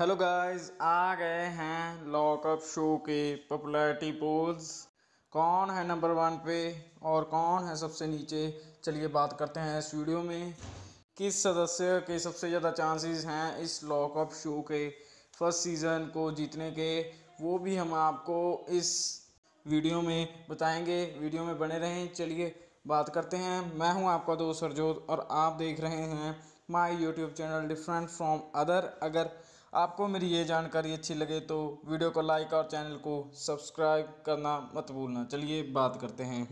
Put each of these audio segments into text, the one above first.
Hello guys आ गए हैं लॉकअप शो के पॉपुलैरिटी पोल्स कौन है नंबर वन पे और कौन है सबसे नीचे चलिए बात करते हैं इस वीडियो में किस सदस्य के सबसे ज़्यादा चांसेस हैं इस लॉकअप शो के फर्स्ट सीज़न को जीतने के वो भी हम आपको इस वीडियो में बताएंगे वीडियो में बने रहें चलिए बात करते हैं मैं हूं आपका दोस्त सरजोत और आप देख रहे हैं my YouTube channel different from other अगर आपको मेरी ये जानकारी अच्छी लगे तो वीडियो को लाइक और चैनल को सब्सक्राइब करना मत भूलना चलिए बात करते हैं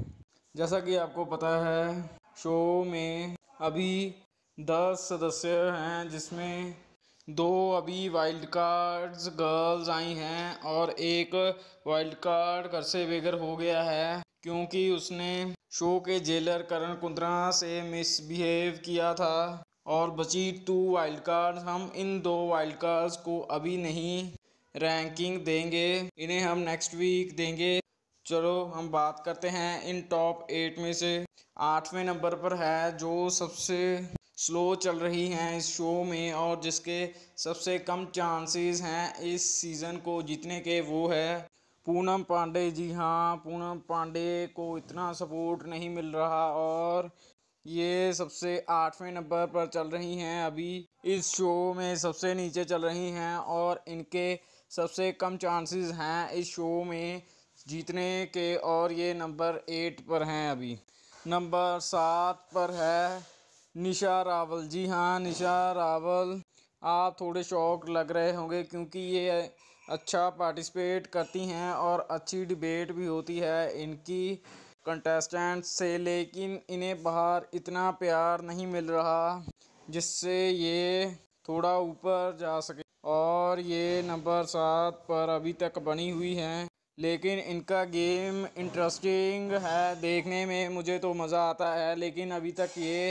जैसा कि आपको पता है शो में अभी दस सदस्य हैं जिसमें दो अभी वाइल्ड कार्ड्स गर्ल्स आई हैं और एक वाइल्ड कार्ड घर से बेघर हो गया है क्योंकि उसने शो के जेलर करण कुंद्रा से मिसबिहेव किया था और बची टू वाइल्ड कार्ड हम इन दो वाइल्ड कार्ड्स को अभी नहीं रैंकिंग देंगे इन्हें हम नेक्स्ट वीक देंगे चलो हम बात करते हैं इन टॉप एट में से आठवें नंबर पर है जो सबसे स्लो चल रही हैं इस शो में और जिसके सबसे कम चांसेस हैं इस सीज़न को जीतने के वो है पूनम पांडे जी हाँ पूनम पांडे को इतना सपोर्ट नहीं मिल रहा और ये सबसे आठवें नंबर पर चल रही हैं अभी इस शो में सबसे नीचे चल रही हैं और इनके सबसे कम चांसेस हैं इस शो में जीतने के और ये नंबर एट पर हैं अभी नंबर सात पर है निशा रावल जी हाँ निशा रावल आप थोड़े शौक लग रहे होंगे क्योंकि ये अच्छा पार्टिसिपेट करती हैं और अच्छी डिबेट भी होती है इनकी कंटेस्टेंट से लेकिन इन्हें बाहर इतना प्यार नहीं मिल रहा जिससे ये थोड़ा ऊपर जा सके और ये नंबर सात पर अभी तक बनी हुई हैं लेकिन इनका गेम इंटरेस्टिंग है देखने में मुझे तो मज़ा आता है लेकिन अभी तक ये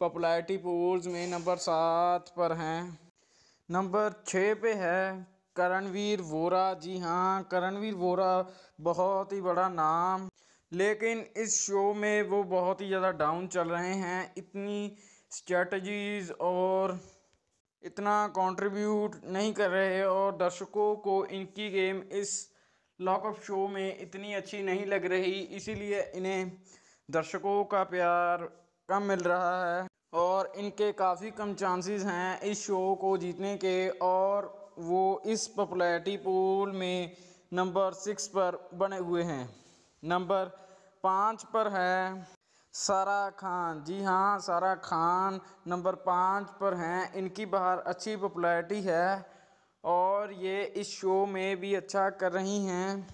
पॉपुलैरिटी पोल्स में नंबर सात पर हैं नंबर छः पे है करणवीर वोरा जी हाँ करणवीर वोरा बहुत ही बड़ा नाम लेकिन इस शो में वो बहुत ही ज़्यादा डाउन चल रहे हैं इतनी स्ट्रेटजीज़ और इतना कंट्रीब्यूट नहीं कर रहे और दर्शकों को इनकी गेम इस लॉकअप शो में इतनी अच्छी नहीं लग रही इसीलिए इन्हें दर्शकों का प्यार कम मिल रहा है और इनके काफ़ी कम चांसेस हैं इस शो को जीतने के और वो इस पॉपुलैरिटी पोल में नंबर सिक्स पर बने हुए हैं नंबर पाँच पर है सारा खान जी हाँ सारा खान नंबर पाँच पर हैं इनकी बाहर अच्छी पॉपुलैरिटी है और ये इस शो में भी अच्छा कर रही हैं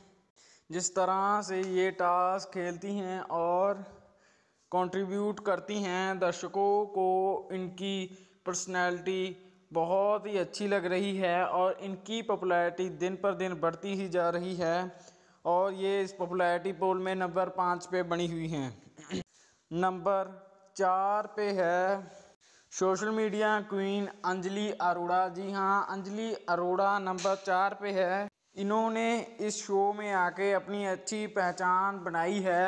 जिस तरह से ये टास्क खेलती हैं और कंट्रीब्यूट करती हैं दर्शकों को इनकी पर्सनैलिटी बहुत ही अच्छी लग रही है और इनकी पॉपुलैरिटी दिन पर दिन बढ़ती ही जा रही है और ये इस पॉपुलैरिटी पोल में नंबर पाँच पे बनी हुई हैं नंबर चार पे है social media queen Anjali Arora ji हाँ अंजलि अरोड़ा नंबर चार पे है इन्होंने इस शो में आके अपनी अच्छी पहचान बनाई है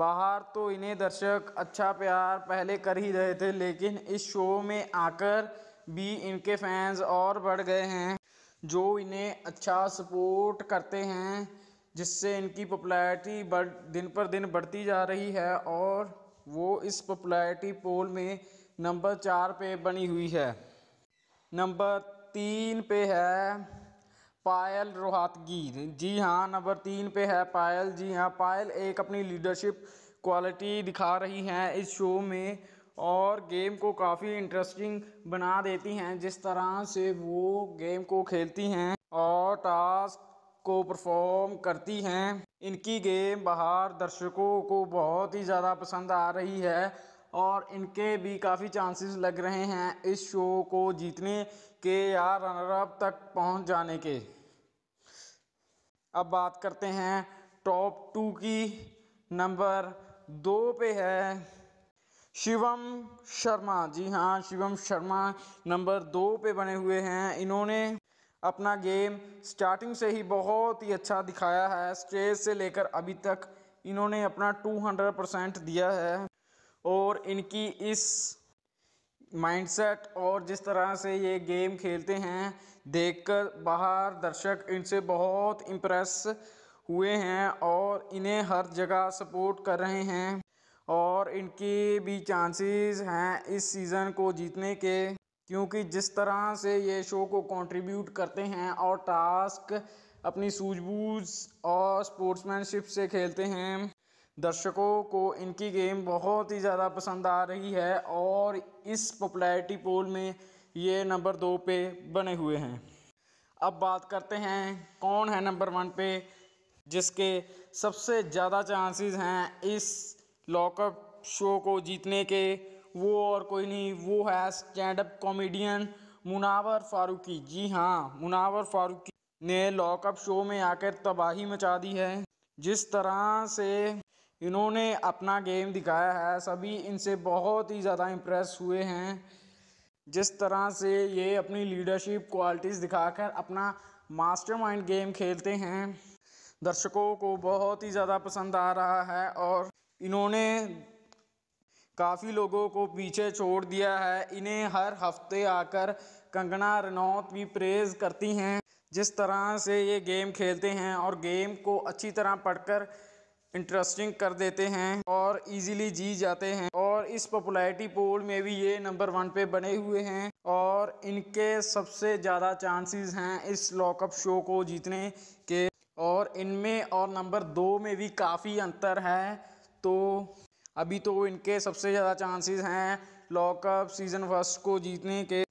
बाहर तो इन्हें दर्शक अच्छा प्यार पहले कर ही रहे थे लेकिन इस शो में आकर भी इनके फैंस और बढ़ गए हैं जो इन्हें अच्छा सपोर्ट करते हैं जिससे इनकी पॉपुलैरिटी बढ़ दिन पर दिन बढ़ती जा रही है और वो इस पॉपुलैरिटी पोल में नंबर चार पे बनी हुई है नंबर तीन पे है पायल रोहतगी जी हाँ नंबर तीन पे है पायल जी हाँ पायल एक अपनी लीडरशिप क्वालिटी दिखा रही हैं इस शो में और गेम को काफ़ी इंटरेस्टिंग बना देती हैं जिस तरह से वो गेम को खेलती हैं और टास्क को परफॉर्म करती हैं इनकी गेम बाहर दर्शकों को बहुत ही ज़्यादा पसंद आ रही है और इनके भी काफ़ी चांसेस लग रहे हैं इस शो को जीतने के या रनरअप तक पहुंच जाने के अब बात करते हैं टॉप टू की नंबर दो पे है शिवम शर्मा जी हाँ शिवम शर्मा नंबर दो पे बने हुए हैं इन्होंने अपना गेम स्टार्टिंग से ही बहुत ही अच्छा दिखाया है स्टेज से लेकर अभी तक इन्होंने अपना 200 परसेंट दिया है और इनकी इस माइंडसेट और जिस तरह से ये गेम खेलते हैं देखकर बाहर दर्शक इनसे बहुत इम्प्रेस हुए हैं और इन्हें हर जगह सपोर्ट कर रहे हैं और इनकी भी चांसेस हैं इस सीज़न को जीतने के क्योंकि जिस तरह से ये शो को कंट्रीब्यूट करते हैं और टास्क अपनी सूझबूझ और स्पोर्ट्समैनशिप से खेलते हैं दर्शकों को इनकी गेम बहुत ही ज़्यादा पसंद आ रही है और इस पॉपुलैरिटी पोल में ये नंबर दो पे बने हुए हैं अब बात करते हैं कौन है नंबर वन पे जिसके सबसे ज़्यादा चांसेस हैं इस लॉकअप शो को जीतने के वो और कोई नहीं वो है stand up comedian Munawar Faruqui ji हाँ मुनावर फारूकी ने लॉकअप शो में आकर तबाही मचा दी है जिस तरह से इन्होंने अपना गेम दिखाया है सभी इनसे बहुत ही ज़्यादा इम्प्रेस हुए हैं जिस तरह से ये अपनी लीडरशिप क्वालिटीज़ दिखाकर अपना मास्टरमाइंड गेम खेलते हैं दर्शकों को बहुत ही ज़्यादा पसंद आ रहा है और इन्होंने काफ़ी लोगों को पीछे छोड़ दिया है इन्हें हर हफ्ते आकर कंगना रनौत भी प्रेज़ करती हैं जिस तरह से ये गेम खेलते हैं और गेम को अच्छी तरह पढ़कर इंटरेस्टिंग कर देते हैं और इजीली जी जाते हैं और इस पॉपुलैरिटी पोल में भी ये नंबर वन पे बने हुए हैं और इनके सबसे ज़्यादा चांसेस हैं इस लॉकअप शो को जीतने के और इनमें और नंबर दो में भी काफ़ी अंतर है तो अभी तो इनके सबसे ज़्यादा चांसेस हैं लॉकअप सीज़न फर्स्ट को जीतने के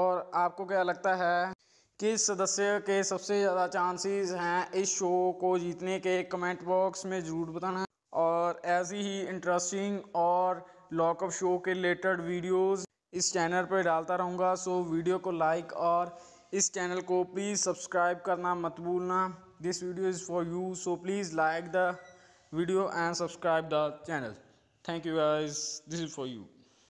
और आपको क्या लगता है किस सदस्य के सबसे ज़्यादा चांसेस हैं इस शो को जीतने के कमेंट बॉक्स में ज़रूर बताना और ऐसी ही इंटरेस्टिंग और लॉकअप शो के रिलेटेड वीडियोस इस चैनल पर डालता रहूँगा सो वीडियो को लाइक और इस चैनल को प्लीज़ सब्सक्राइब करना मत भूलना this video is for you so please like the video and subscribe the channel Thank you guys. This is for you.